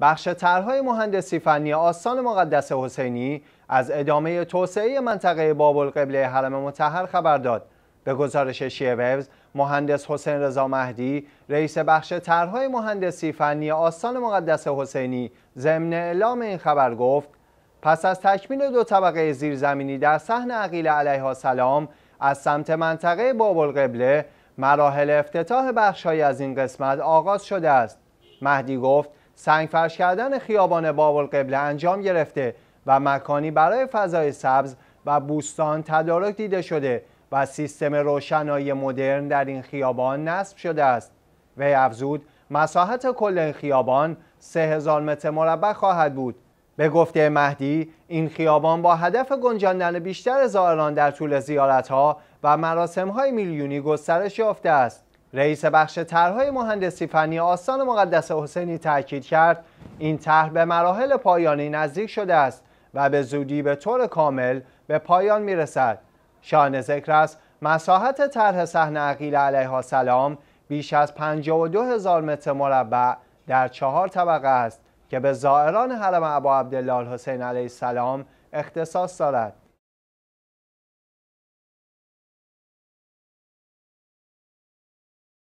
بخش طرحهای مهندسی فنی آستان مقدس حسینی از ادامه توسعه منطقه بابل قبله حرم متحر خبر داد به گزارش شیعه مهندس حسین رضا مهدی رئیس بخش طرحهای مهندسی فنی آستان مقدس حسینی ضمن اعلام این خبر گفت پس از تکمیل دو طبقه زیرزمینی در صحن عقیل علیه السلام از سمت منطقه بابل قبله مراحل افتتاح بخشهایی از این قسمت آغاز شده است مهدی گفت سنگ فرش کردن خیابان باب قبله انجام گرفته و مکانی برای فضای سبز و بوستان تدارک دیده شده و سیستم روشنایی مدرن در این خیابان نصب شده است وی افزود مساحت کل این خیابان 3000 متر مربع خواهد بود به گفته مهدی این خیابان با هدف گنجاندن بیشتر زائران در طول زیارتها و مراسم های میلیونی گسترش یافته است رئیس بخش طرحهای مهندسی فنی آستان مقدس حسینی تاکید کرد این طرح به مراحل پایانی نزدیک شده است و به زودی به طور کامل به پایان میرسد شان ذکر است مساحت طرح صحن عقیل علیه سلام بیش از 52 هزار متر مربع در چهار طبقه است که به زائران حرم ابا عبدالله حسین علیه السلام اختصاص دارد